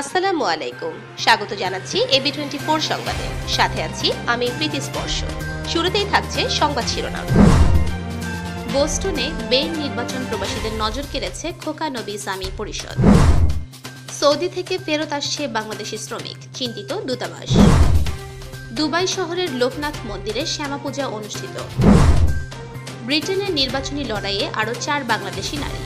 আসসালামু আলাইকুম স্বাগত জানাচ্ছি এবি টোয়েন্টি ফোর সংবাদে সাথে আছি আমি প্রীতি স্পর্শ শুরুতেই থাকছে সংবাদ শিরোনাম বোস্টনে বেইন নির্বাচন প্রবাসীদের নজর কেড়েছে খোকা নবী ইসলামী পরিষদ সৌদি থেকে ফেরত আসছে বাংলাদেশি শ্রমিক চিন্তিত দূতাবাস দুবাই শহরের লোকনাথ মন্দিরে পূজা অনুষ্ঠিত ব্রিটেনের নির্বাচনী লড়াইয়ে আরও চার বাংলাদেশি নারী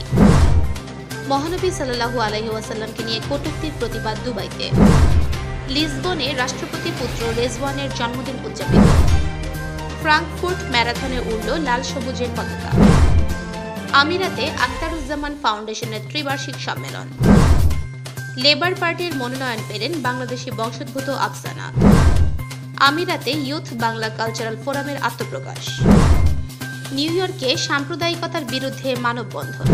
মহানবী সাল্লাহু আলহি ওয়াসাল্লামকে নিয়ে কটুক্তির প্রতিবাদ দুবাইতে লিসবনে রাষ্ট্রপতি পুত্র রেজওয়ানের জন্মদিন উদযাপিত ফ্রাঙ্কফুর্ট ম্যারাথনে উড়ল লাল সবুজের পতাকা আমিরাতে আখতারুজ্জামান ফাউন্ডেশনের ত্রিবার্ষিক সম্মেলন লেবার পার্টির মনোনয়ন পেলেন বাংলাদেশি বংশোদ্ভূত আফসানা আমিরাতে ইউথ বাংলা কালচারাল ফোরামের আত্মপ্রকাশ নিউ ইয়র্কে সাম্প্রদায়িকতার বিরুদ্ধে মানববন্ধন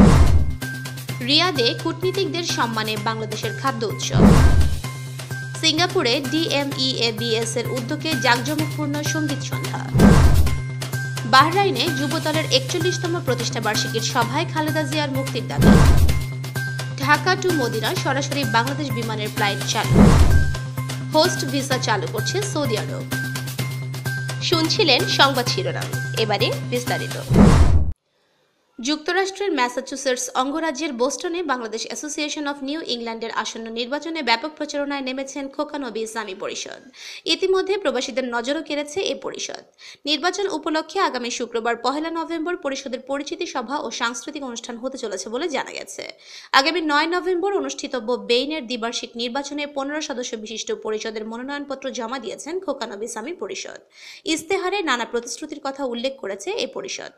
রিয়াদে কূটনীতিকদের সম্মানে বাংলাদেশের খাদ্য উৎসব সিঙ্গাপুরে ডিএমইএবিএস এর উদ্যোগে জাঁকজমকপূর্ণ সঙ্গীত সন্ধ্যা বাহরাইনে যুবদলের একচল্লিশতম প্রতিষ্ঠাবার্ষিকীর সভায় খালেদা জিয়ার মুক্তির দাবি ঢাকা টু মদিনা সরাসরি বাংলাদেশ বিমানের ফ্লাইট চালু হোস্ট ভিসা চালু করছে সৌদি আরব শুনছিলেন সংবাদ শিরোনাম এবারে বিস্তারিত যুক্তরাষ্ট্রের ম্যাসাচুসেটস অঙ্গরাজ্যের বোস্টনে বাংলাদেশ অ্যাসোসিয়েশন অফ নিউ ইংল্যান্ডের আসন্ন নির্বাচনে ব্যাপক প্রচারণায় নেমেছেন খোকানবী ইসলামী পরিষদ ইতিমধ্যে প্রবাসীদের নজরও কেড়েছে এ পরিষদ নির্বাচন উপলক্ষে আগামী শুক্রবার পহেলা নভেম্বর পরিষদের পরিচিতি সভা ও সাংস্কৃতিক অনুষ্ঠান হতে চলেছে বলে জানা গেছে আগামী নয় নভেম্বর অনুষ্ঠিতব্য বেইনের দ্বিবার্ষিক নির্বাচনে পনেরো সদস্য বিশিষ্ট পরিষদের মনোনয়নপত্র জমা দিয়েছেন খোকানবী ইসলামী পরিষদ ইস্তেহারে নানা প্রতিশ্রুতির কথা উল্লেখ করেছে এ পরিষদ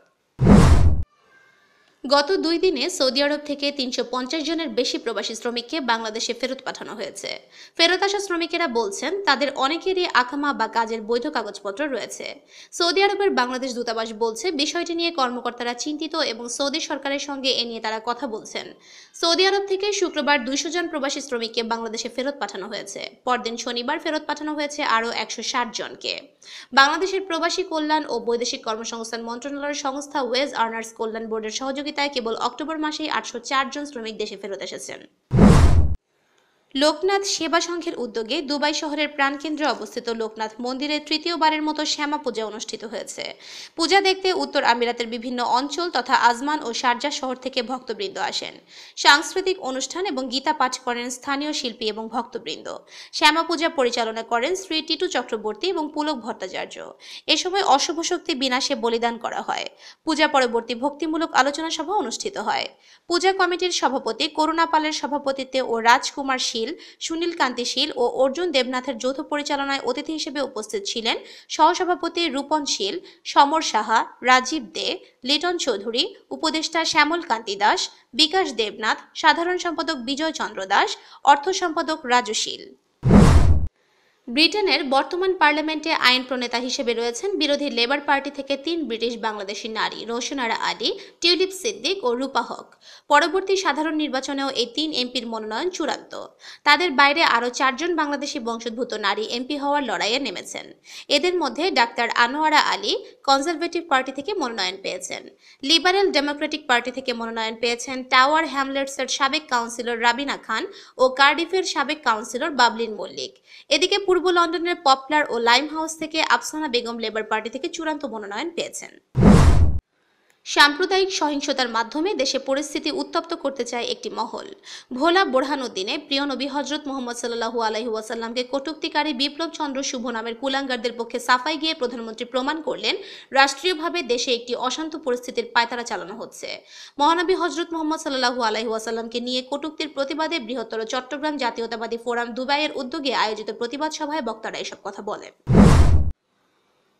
গত দুই দিনে সৌদি আরব থেকে তিনশো জনের বেশি প্রবাসী শ্রমিককে বাংলাদেশে ফেরত পাঠানো হয়েছে ফেরত আসা শ্রমিকেরা বলছেন তাদের অনেকেরই আকামা বা কাজের বৈধ কাগজপত্র রয়েছে সৌদি আরবের বাংলাদেশ দূতাবাস বলছে বিষয়টি নিয়ে কর্মকর্তারা চিন্তিত এবং সৌদি সরকারের সঙ্গে এ নিয়ে তারা কথা বলছেন সৌদি আরব থেকে শুক্রবার দুইশো জন প্রবাসী শ্রমিককে বাংলাদেশে ফেরত পাঠানো হয়েছে পরদিন শনিবার ফেরত পাঠানো হয়েছে আরও একশো জনকে বাংলাদেশের প্রবাসী কল্যাণ ও বৈদেশিক কর্মসংস্থান মন্ত্রণালয়ের সংস্থা ওয়েজ আর্নার্স কল্যাণ বোর্ডের সহযোগিতা কেবল অক্টোবর মাসেই আটশো জন শ্রমিক দেশে ফেরত এসেছেন লোকনাথ সেবা সংঘের উদ্যোগে দুবাই শহরের প্রাণকেন্দ্রে অবস্থিত লোকনাথ মন্দিরে তৃতীয়বারের মতো শ্যামা পূজা অনুষ্ঠিত হয়েছে পূজা দেখতে উত্তর আমিরাতের বিভিন্ন অঞ্চল তথা আজমান ও শারজা শহর থেকে ভক্তবৃন্দ আসেন সাংস্কৃতিক অনুষ্ঠান এবং গীতা পাঠ করেন স্থানীয় শিল্পী এবং ভক্তবৃন্দ শ্যামা পূজা পরিচালনা করেন শ্রী টিটু চক্রবর্তী এবং পুলক ভট্টাচার্য এ সময় অশুভ শক্তি বিনাশে বলিদান করা হয় পূজা পরবর্তী ভক্তিমূলক আলোচনা সভা অনুষ্ঠিত হয় পূজা কমিটির সভাপতি করুণা পালের সভাপতিত্বে ও রাজকুমার শীল সুনীল কান্তি শীল ও অর্জুন দেবনাথের যৌথ পরিচালনায় অতিথি হিসেবে উপস্থিত ছিলেন সহসভাপতি রূপন শীল সমর সাহা রাজীব দে লিটন চৌধুরী উপদেষ্টা শ্যামল কান্তি দাস বিকাশ দেবনাথ সাধারণ সম্পাদক বিজয় চন্দ্র দাস অর্থ সম্পাদক রাজু শীল ব্রিটেনের বর্তমান পার্লামেন্টে আইন প্রণেতা হিসেবে রয়েছেন বিরোধী লেবার পার্টি থেকে তিন ব্রিটিশ বাংলাদেশী নারী রোশনারা আলী টিউলিপ সিদ্দিক ও রূপা হক পরবর্তী সাধারণ নির্বাচনেও এই তিন এমপির মনোনয়ন চূড়ান্ত তাদের বাইরে আরও চারজন বাংলাদেশি বংশোদ্ভূত নারী এমপি হওয়ার লড়াইয়ে নেমেছেন এদের মধ্যে doctor Anwara Ali Conservative party থেকে মনোনয়ন পেয়েছেন লিবারেল ডেমোক্রেটিক পার্টি থেকে মনোনয়ন পেয়েছেন টাওয়ার হ্যামলেটসের সাবেক কাউন্সিলর রাবিনা খান ও কার্ডিফের সাবেক কাউন্সিলর বাবলিন মল্লিক এদিকে পূর্ব পূর্ব লন্ডনের পপলার ও লাইম হাউস থেকে আফসানা বেগম লেবার পার্টি থেকে চূড়ান্ত মনোনয়ন পেয়েছেন সাম্প্রদায়িক সহিংসতার মাধ্যমে দেশে পরিস্থিতি উত্তপ্ত করতে চায় একটি মহল ভোলা বোরহানুদ্দিনে প্রিয় নবী হজরত মোহাম্মদ সাল্লাহু আলহি কটুক্তিকারী বিপ্লব চন্দ্র শুভ নামের কুলাঙ্গারদের পক্ষে সাফাই গিয়ে প্রধানমন্ত্রী প্রমাণ করলেন রাষ্ট্রীয়ভাবে দেশে একটি অশান্ত পরিস্থিতির পায়তারা চালানো হচ্ছে মহানবী হজরত মোহাম্মদ সাল্লাহু আলহি ওয়াসাল্লামকে নিয়ে কটুক্তির প্রতিবাদে বৃহত্তর চট্টগ্রাম জাতীয়তাবাদী ফোরাম দুবাইয়ের উদ্যোগে আয়োজিত প্রতিবাদ সভায় বক্তারা এসব কথা বলেন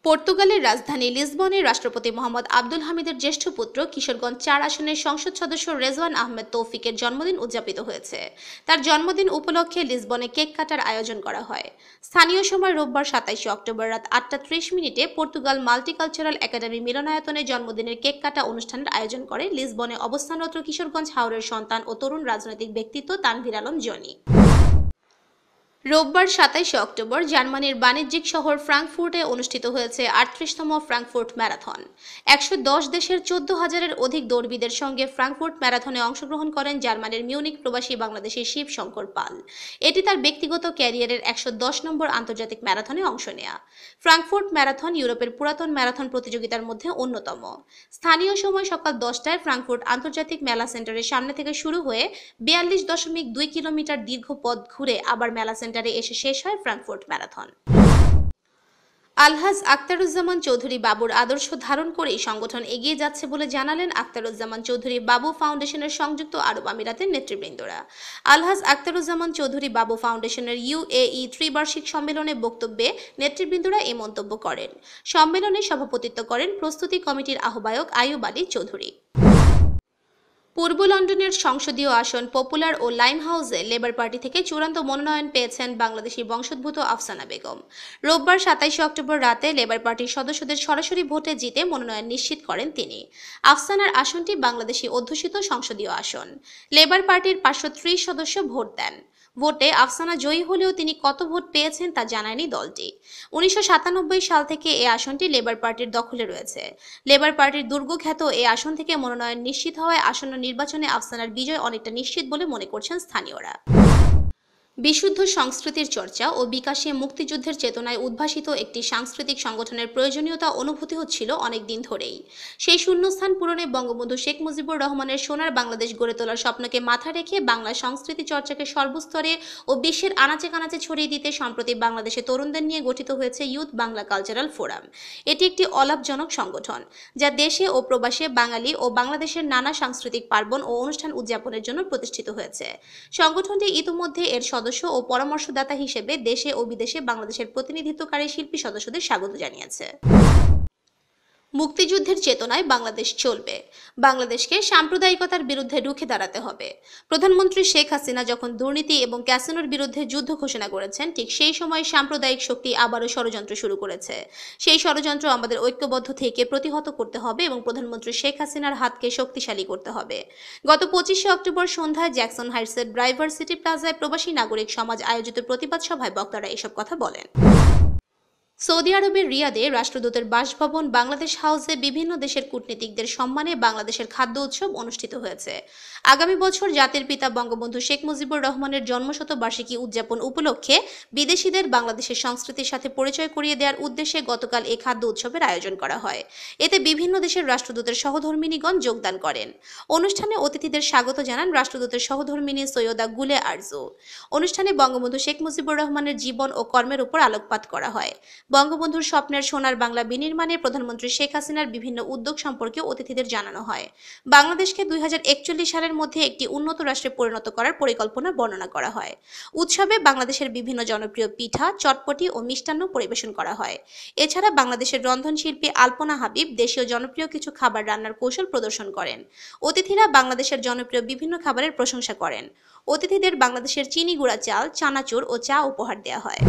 পর্তুগালের রাজধানী লিসবনে রাষ্ট্রপতি মোহাম্মদ আব্দুল হামিদের জ্যেষ্ঠ পুত্র কিশোরগঞ্জ চার আসনের সংসদ সদস্য রেজওয়ান আহমেদ তৌফিকের জন্মদিন উদযাপিত হয়েছে তার জন্মদিন উপলক্ষে লিসবনে কেক কাটার আয়োজন করা হয় স্থানীয় সময় রোববার সাতাইশে অক্টোবর রাত আটটা ত্রিশ মিনিটে পর্তুগাল মাল্টিকালচারাল একাডেমি মিলনায়তনে জন্মদিনের কেক কাটা অনুষ্ঠানের আয়োজন করে লিসবনে অবস্থানরত কিশোরগঞ্জ হাওড়ের সন্তান ও তরুণ রাজনৈতিক ব্যক্তিত্ব তানভির আলম জনি রোববার সাতাইশে অক্টোবর জার্মানির বাণিজ্যিক শহর ফ্রাঙ্কফুর্টে অনুষ্ঠিত হয়েছে আটত্রিশতম ফ্রাঙ্কফুর্ট ম্যারাথন একশো দশ দেশের চোদ্দ হাজারের অধিক দৌড়বিদের সঙ্গে ফ্রাঙ্কফুর্ট ম্যারাথনে অংশগ্রহণ করেন জার্মানির মিউনিক প্রবাসী বাংলাদেশের শিব শঙ্কর পাল এটি তার ব্যক্তিগত ক্যারিয়ারের একশো দশ নম্বর আন্তর্জাতিক ম্যারাথনে অংশ নেয়া ফ্রাঙ্কফুর্ট ম্যারাথন ইউরোপের পুরাতন ম্যারাথন প্রতিযোগিতার মধ্যে অন্যতম স্থানীয় সময় সকাল দশটায় ফ্রাঙ্কফুর্ট আন্তর্জাতিক মেলা সেন্টারের সামনে থেকে শুরু হয়ে বিয়াল্লিশ দশমিক দুই কিলোমিটার দীর্ঘ পথ ঘুরে আবার মেলা সেন্টার সেন্টারে এসে শেষ হয় ফ্রাঙ্কফুর্ট ম্যারাথন আলহাজ আক্তারুজ্জামান চৌধুরী বাবুর আদর্শ ধারণ করেই সংগঠন এগিয়ে যাচ্ছে বলে জানালেন আক্তারুজ্জামান চৌধুরী বাবু ফাউন্ডেশনের সংযুক্ত আরব আমিরাতের নেতৃবৃন্দরা আলহাজ আক্তারুজ্জামান চৌধুরী বাবু ফাউন্ডেশনের ইউএই ত্রিবার্ষিক সম্মেলনে বক্তব্যে নেতৃবৃন্দরা এ মন্তব্য করেন সম্মেলনে সভাপতিত্ব করেন প্রস্তুতি কমিটির আহ্বায়ক আয়ুব আলী চৌধুরী পূর্ব লন্ডনের সংসদীয় আসন পপুলার ও লাইম হাউসে লেবার পার্টি থেকে চূড়ান্ত মনোনয়ন পেয়েছেন বাংলাদেশি বংশোদ্ভূত আফসানা বেগম রোববার সাতাইশে অক্টোবর রাতে লেবার পার্টির সদস্যদের সরাসরি ভোটে জিতে মনোনয়ন নিশ্চিত করেন তিনি আফসানার আসনটি বাংলাদেশি অধ্যুষিত সংসদীয় আসন লেবার পার্টির পাঁচশো সদস্য ভোট দেন ভোটে আফসানা জয়ী হলেও তিনি কত ভোট পেয়েছেন তা জানায়নি দলটি উনিশশো সাল থেকে এই আসনটি লেবার পার্টির দখলে রয়েছে লেবার পার্টির দুর্গখ্যাত এই আসন থেকে মনোনয়ন নিশ্চিত হওয়ায় আসন্ন নির্বাচনে আফসানার বিজয় অনেকটা নিশ্চিত বলে মনে করছেন স্থানীয়রা বিশুদ্ধ সংস্কৃতির চর্চা ও বিকাশে মুক্তিযুদ্ধের চেতনায় উদ্ভাসিত একটি সাংস্কৃতিক সংগঠনের প্রয়োজনীয়তা অনুভূতি হচ্ছিল অনেক দিন ধরেই সেই শূন্যস্থান পূরণে বঙ্গবন্ধু শেখ মুজিবুর রহমানের সোনার বাংলাদেশ গড়ে তোলার স্বপ্নকে মাথা রেখে বাংলা সংস্কৃতি চর্চাকে সর্বস্তরে ও বিশ্বের আনাচে কানাচে ছড়িয়ে দিতে সম্প্রতি বাংলাদেশে তরুণদের নিয়ে গঠিত হয়েছে ইউথ বাংলা কালচারাল ফোরাম এটি একটি অলাভজনক সংগঠন যা দেশে ও প্রবাসে বাঙালি ও বাংলাদেশের নানা সাংস্কৃতিক পার্বণ ও অনুষ্ঠান উদযাপনের জন্য প্রতিষ্ঠিত হয়েছে সংগঠনটি ইতিমধ্যে এর সদস্য সদস্য ও পরামর্শদাতা হিসেবে দেশে ও বিদেশে বাংলাদেশের প্রতিনিধিত্বকারী শিল্পী সদস্যদের স্বাগত জানিয়েছে মুক্তিযুদ্ধের চেতনায় বাংলাদেশ চলবে বাংলাদেশকে সাম্প্রদায়িকতার বিরুদ্ধে রুখে দাঁড়াতে হবে প্রধানমন্ত্রী শেখ হাসিনা যখন দুর্নীতি এবং ক্যাসিনোর বিরুদ্ধে যুদ্ধ ঘোষণা করেছেন ঠিক সেই সময় সাম্প্রদায়িক শক্তি আবারও ষড়যন্ত্র শুরু করেছে সেই ষড়যন্ত্র আমাদের ঐক্যবদ্ধ থেকে প্রতিহত করতে হবে এবং প্রধানমন্ত্রী শেখ হাসিনার হাতকে শক্তিশালী করতে হবে গত পঁচিশে অক্টোবর সন্ধ্যায় জ্যাকসন হাইটসের ড্রাইভার সিটি প্লাজায় প্রবাসী নাগরিক সমাজ আয়োজিত প্রতিবাদ সভায় বক্তারা এসব কথা বলেন সৌদি আরবের রিয়াদে রাষ্ট্রদূতের বাসভবন বাংলাদেশ হাউসে বিভিন্ন দেশের কূটনীতিকদের সম্মানে বাংলাদেশের খাদ্য উৎসব অনুষ্ঠিত হয়েছে আগামী বছর জাতির পিতা বঙ্গবন্ধু শেখ মুজিবুর রহমানের জন্মশতবার্ষিকী উদযাপন উপলক্ষে বিদেশিদের বাংলাদেশের সংস্কৃতির সাথে পরিচয় করিয়ে দেওয়ার উদ্দেশ্যে গতকাল এই খাদ্য উৎসবের আয়োজন করা হয় এতে বিভিন্ন দেশের রাষ্ট্রদূতের সহধর্মিনীগণ যোগদান করেন অনুষ্ঠানে অতিথিদের স্বাগত জানান রাষ্ট্রদূতের সহধর্মিনী সৈয়দা গুলে আরজু অনুষ্ঠানে বঙ্গবন্ধু শেখ মুজিবুর রহমানের জীবন ও কর্মের উপর আলোকপাত করা হয় বঙ্গবন্ধুর স্বপ্নের সোনার বাংলা বিনির্মাণে প্রধানমন্ত্রী শেখ হাসিনার বিভিন্ন উদ্যোগ সম্পর্কে অতিথিদের জানানো হয় বাংলাদেশকে দুই সালের মধ্যে একটি উন্নত রাষ্ট্রে পরিণত করার পরিকল্পনা বর্ণনা করা হয় উৎসবে বাংলাদেশের বিভিন্ন জনপ্রিয় পিঠা চটপটি ও মিষ্টান্ন পরিবেশন করা হয় এছাড়া বাংলাদেশের রন্ধনশিল্পী আলপনা হাবিব দেশীয় জনপ্রিয় কিছু খাবার রান্নার কৌশল প্রদর্শন করেন অতিথিরা বাংলাদেশের জনপ্রিয় বিভিন্ন খাবারের প্রশংসা করেন অতিথিদের বাংলাদেশের চিনি গুঁড়া চাল চানাচুর ও চা উপহার দেওয়া হয়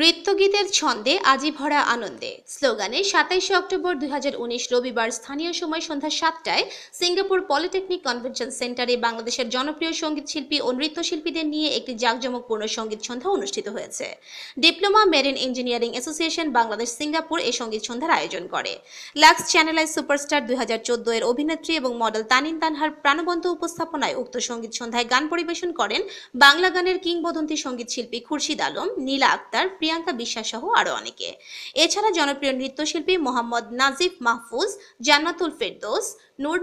নৃত্যগীতের ছন্দে আজি ভরা আনন্দে স্লোগানে সাতাইশে অক্টোবর দুই রবিবার স্থানীয় সময় সন্ধ্যা সাতটায় সিঙ্গাপুর পলিটেকনিক কনভেনশন সেন্টারে বাংলাদেশের জনপ্রিয় সঙ্গীত শিল্পী ও নৃত্যশিল্পীদের নিয়ে একটি জাঁকজমকপূর্ণ সঙ্গীত সন্ধ্যা অনুষ্ঠিত হয়েছে diploma marine engineering association Bangladesh Singapore এই সঙ্গীত সন্ধ্যার আয়োজন করে লাক্স চ্যানেলাইজ সুপারস্টার দুই এর অভিনেত্রী এবং মডেল তানিন তানহার প্রাণবন্ত উপস্থাপনায় উক্ত সঙ্গীত সন্ধ্যায় গান পরিবেশন করেন বাংলা গানের কিংবদন্তি সঙ্গীত শিল্পী খুরশিদ আলম নীলা আক্তার প্রিয়াঙ্কা বিশ্বাস সহ আরও অনেকে এছাড়া জনপ্রিয় নৃত্যশিল্পী মোহাম্মদ নাজিফ মাহফুজ জান্নাতুল ফেরদোস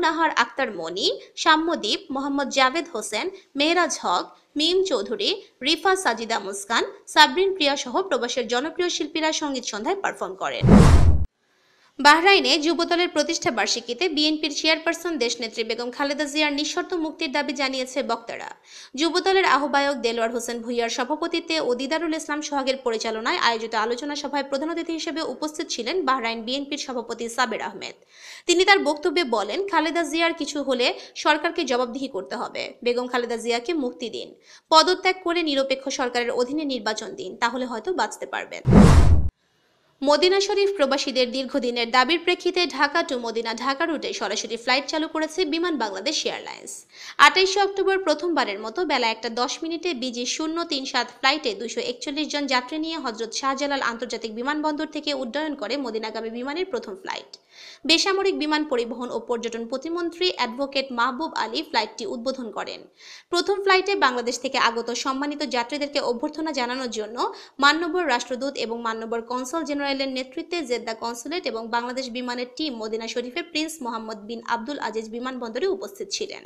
নাহার আক্তার মনি সাম্যদীপ মোহাম্মদ জাভেদ হোসেন মেহরাজ হক মিম চৌধুরী রিফা সাজিদা মুসকান সাবরিন প্রিয়া সহ প্রবাসের জনপ্রিয় শিল্পীরা সঙ্গীত সন্ধ্যায় পারফর্ম করেন বাহরাইনে যুবদলের প্রতিষ্ঠা বার্ষিকীতে বিএনপির চেয়ারপারসন দেশনেত্রী বেগম খালেদা জিয়ার নিঃশর্ত মুক্তির দাবি জানিয়েছে বক্তারা যুবদলের আহ্বায়ক দেলোয়ার হোসেন ভুইয়ার সভাপতিত্বে ও দিদারুল ইসলাম সোহাগের পরিচালনায় আয়োজিত আলোচনা সভায় প্রধান অতিথি হিসেবে উপস্থিত ছিলেন বাহরাইন বিএনপির সভাপতি সাবের আহমেদ তিনি তার বক্তব্যে বলেন খালেদা জিয়ার কিছু হলে সরকারকে জবাবদিহি করতে হবে বেগম খালেদা জিয়াকে মুক্তি দিন পদত্যাগ করে নিরপেক্ষ সরকারের অধীনে নির্বাচন দিন তাহলে হয়তো বাঁচতে পারবেন মদিনা শরীফ প্রবাসীদের দীর্ঘদিনের দাবির প্রেক্ষিতে ঢাকা টু মদিনা ঢাকা রুটে সরাসরি ফ্লাইট চালু করেছে বিমান বাংলাদেশ এয়ারলাইন্স আঠাইশে অক্টোবর প্রথমবারের মতো বেলা একটা দশ মিনিটে বিজি শূন্য তিন সাত ফ্লাইটে দুশো একচল্লিশ জন যাত্রী নিয়ে হজরত শাহজালাল আন্তর্জাতিক বিমানবন্দর থেকে উড্ডয়ন করে মদিনাগামী বিমানের প্রথম ফ্লাইট বেসামরিক বিমান পরিবহন ও পর্যটন প্রতিমন্ত্রী অ্যাডভোকেট মাহবুব আলী ফ্লাইটটি উদ্বোধন করেন প্রথম ফ্লাইটে বাংলাদেশ থেকে আগত সম্মানিত যাত্রীদেরকে অভ্যর্থনা জানানোর জন্য মান্যবর রাষ্ট্রদূত এবং মান্যবর কনসল জেনারেলের নেতৃত্বে জেদ্দা কনসুলেট এবং বাংলাদেশ বিমানের টিম মদিনা শরীফের prince Mohammad bin Abdul Aziz বিমানবন্দরে উপস্থিত ছিলেন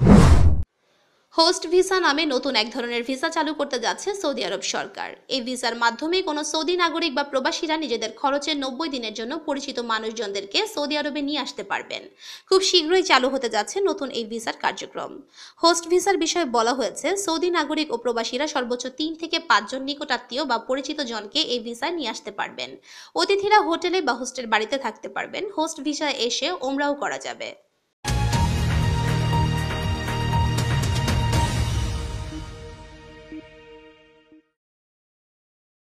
হোস্ট ভিসা নামে নতুন এক ধরনের ভিসা চালু করতে যাচ্ছে সৌদি আরব সরকার এই ভিসার মাধ্যমে কোনো সৌদি নাগরিক বা প্রবাসীরা নিজেদের খরচে নব্বই দিনের জন্য পরিচিত মানুষজনদেরকে সৌদি আরবে নিয়ে আসতে পারবেন খুব শীঘ্রই চালু হতে যাচ্ছে নতুন এই ভিসার কার্যক্রম হোস্ট ভিসার বিষয়ে বলা হয়েছে সৌদি নাগরিক ও প্রবাসীরা সর্বোচ্চ তিন থেকে পাঁচজন নিকটাত্মীয় বা পরিচিত জনকে এই ভিসায় নিয়ে আসতে পারবেন অতিথিরা হোটেলে বা হোস্টেল বাড়িতে থাকতে পারবেন হোস্ট ভিসায় এসে ওমরাও করা যাবে